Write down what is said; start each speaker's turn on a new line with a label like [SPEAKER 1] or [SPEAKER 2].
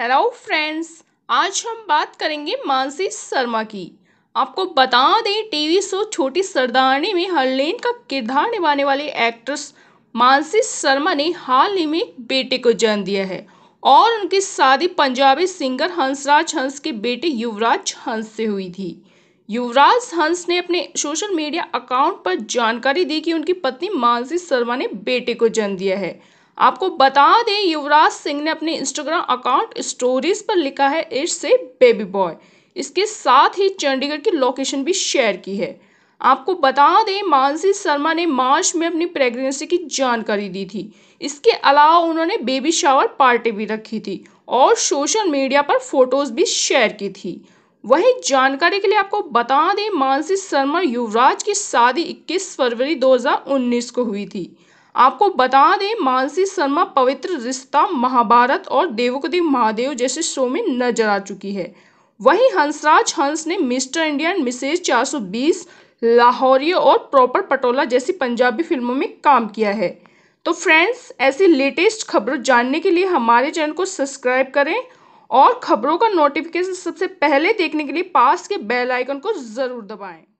[SPEAKER 1] hello friends आज हम बात करेंगे मानसी शर्मा की आपको बता दें टीवी शो छोटी सरदारनी में हरलेन का किरदार निभाने वाली एक्ट्रेस मानसी शर्मा ने हाल ही में बेटे को जन्म दिया है और उनकी शादी पंजाबी सिंगर हंसराज हंस के बेटे युवराज हंस से हुई थी युवराज हंस ने अपने सोशल मीडिया अकाउंट पर जानकारी दी कि उनकी पत्नी मानसी शर्मा ने बेटे को जन्म दिया है आपको बता दें युवराज सिंह ने अपने इंस्टाग्राम अकाउंट स्टोरीज पर लिखा है इट्स से बेबी बॉय इसके साथ ही चंडीगढ़ की लोकेशन भी शेयर की है आपको बता दें मानसी शर्मा ने मार्च में अपनी प्रेगनेंसी की जानकारी दी थी इसके अलावा उन्होंने बेबी शावर पार्टी भी रखी थी और सोशल मीडिया पर फोटोज भी शेयर की थी वही जानकारी के लिए आपको बता दें मानसी शर्मा युवराज की शादी 21 फरवरी 2019 को हुई थी आपको बता दें मानसी शर्मा पवित्र रिश्ता महाभारत और देवकदी महादेव जैसे शो में नजर आ चुकी है वहीं हंसराज हंस ने मिस्टर इंडिया मिसेज 420 लाहौरिया और प्रॉपर पटोला जैसी पंजाबी फिल्मों में काम किया है तो फ्रेंड्स ऐसी लेटेस्ट खबरों जानने के लिए हमारे चैनल को सब्सक्राइब करें और खबरों का नोटिफिकेशन सबसे पहले देखने के लिए पास के बेल आइकन को ज़रूर दबाएं